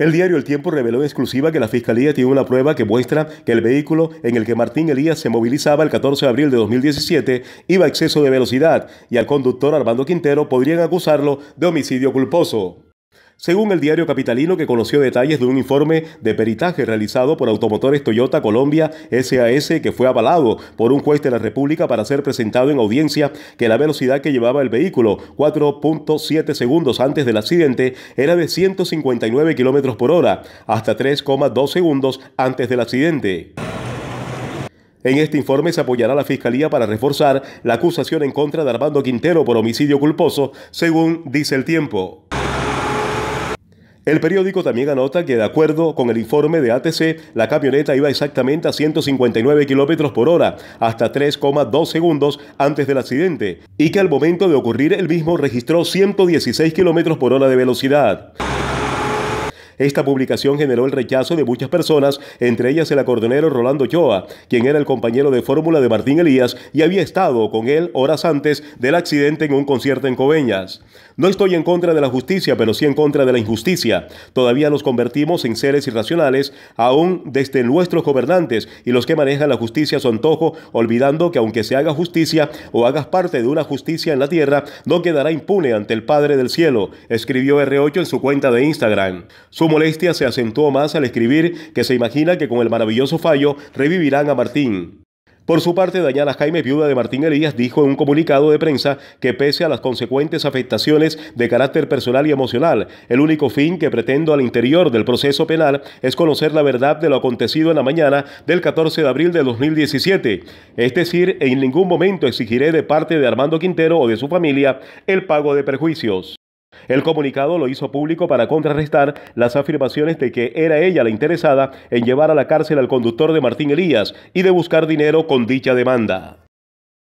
El diario El Tiempo reveló en exclusiva que la Fiscalía tiene una prueba que muestra que el vehículo en el que Martín Elías se movilizaba el 14 de abril de 2017 iba a exceso de velocidad y al conductor Armando Quintero podrían acusarlo de homicidio culposo. Según el diario capitalino que conoció detalles de un informe de peritaje realizado por automotores Toyota Colombia SAS que fue avalado por un juez de la República para ser presentado en audiencia que la velocidad que llevaba el vehículo 4.7 segundos antes del accidente era de 159 kilómetros por hora, hasta 3,2 segundos antes del accidente. En este informe se apoyará la Fiscalía para reforzar la acusación en contra de Armando Quintero por homicidio culposo, según dice el tiempo. El periódico también anota que, de acuerdo con el informe de ATC, la camioneta iba exactamente a 159 kilómetros por hora, hasta 3,2 segundos antes del accidente, y que al momento de ocurrir el mismo registró 116 kilómetros por hora de velocidad. Esta publicación generó el rechazo de muchas personas, entre ellas el acordonero Rolando Choa, quien era el compañero de fórmula de Martín Elías y había estado con él horas antes del accidente en un concierto en Coveñas. No estoy en contra de la justicia, pero sí en contra de la injusticia. Todavía nos convertimos en seres irracionales, aún desde nuestros gobernantes y los que manejan la justicia a su antojo, olvidando que aunque se haga justicia o hagas parte de una justicia en la tierra, no quedará impune ante el Padre del Cielo, escribió R8 en su cuenta de Instagram molestia se acentuó más al escribir que se imagina que con el maravilloso fallo revivirán a Martín. Por su parte, Dañana Jaime, viuda de Martín Elías, dijo en un comunicado de prensa que pese a las consecuentes afectaciones de carácter personal y emocional, el único fin que pretendo al interior del proceso penal es conocer la verdad de lo acontecido en la mañana del 14 de abril de 2017. Es decir, en ningún momento exigiré de parte de Armando Quintero o de su familia el pago de perjuicios. El comunicado lo hizo público para contrarrestar las afirmaciones de que era ella la interesada en llevar a la cárcel al conductor de Martín Elías y de buscar dinero con dicha demanda.